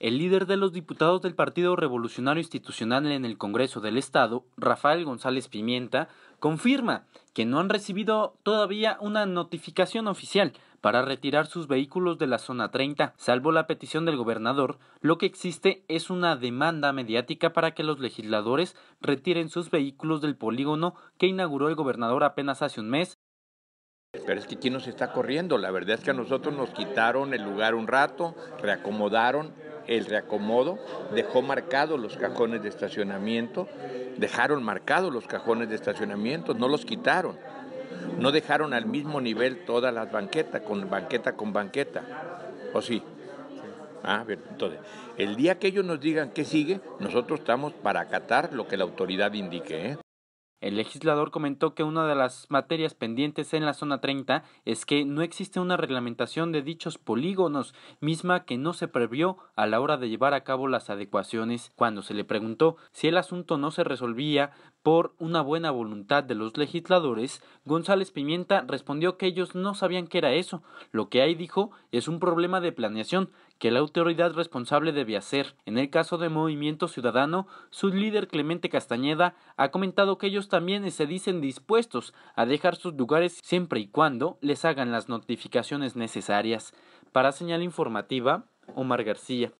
El líder de los diputados del Partido Revolucionario Institucional en el Congreso del Estado, Rafael González Pimienta, confirma que no han recibido todavía una notificación oficial para retirar sus vehículos de la zona 30, salvo la petición del gobernador, lo que existe es una demanda mediática para que los legisladores retiren sus vehículos del polígono que inauguró el gobernador apenas hace un mes pero es que aquí nos está corriendo. La verdad es que a nosotros nos quitaron el lugar un rato, reacomodaron, el reacomodo, dejó marcados los cajones de estacionamiento, dejaron marcados los cajones de estacionamiento, no los quitaron. No dejaron al mismo nivel todas las banquetas, con banqueta con banqueta. ¿O sí? Ah, bien, entonces, el día que ellos nos digan qué sigue, nosotros estamos para acatar lo que la autoridad indique. ¿eh? El legislador comentó que una de las materias pendientes en la zona 30 es que no existe una reglamentación de dichos polígonos, misma que no se previó a la hora de llevar a cabo las adecuaciones. Cuando se le preguntó si el asunto no se resolvía por una buena voluntad de los legisladores, González Pimienta respondió que ellos no sabían qué era eso. Lo que hay dijo es un problema de planeación que la autoridad responsable debe hacer. En el caso de Movimiento Ciudadano, su líder Clemente Castañeda ha comentado que ellos también se dicen dispuestos a dejar sus lugares siempre y cuando les hagan las notificaciones necesarias. Para señal informativa, Omar García.